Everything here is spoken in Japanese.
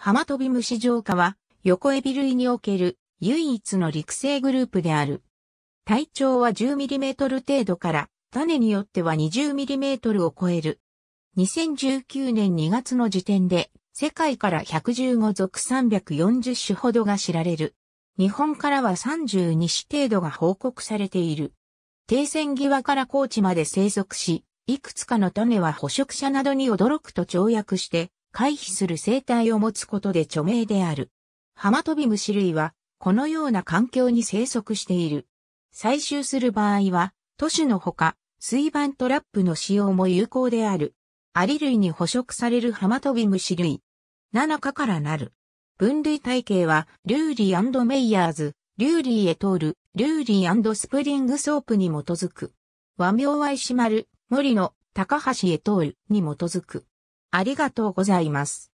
浜飛び虫浄化は、横エビ類における唯一の陸生グループである。体長は 10mm 程度から、種によっては 20mm を超える。2019年2月の時点で、世界から115属340種ほどが知られる。日本からは32種程度が報告されている。停戦際から高地まで生息し、いくつかの種は捕食者などに驚くと跳躍して、回避する生態を持つことで著名である。ハマトビムシ類は、このような環境に生息している。採集する場合は、都市のほか、水盤トラップの使用も有効である。アリ類に捕食されるハマトビムシ類。7日からなる。分類体系は、ルーリーメイヤーズ、ルーリーエトール、ューリースプリングソープに基づく。和名は石丸、森の高橋エトールに基づく。ありがとうございます。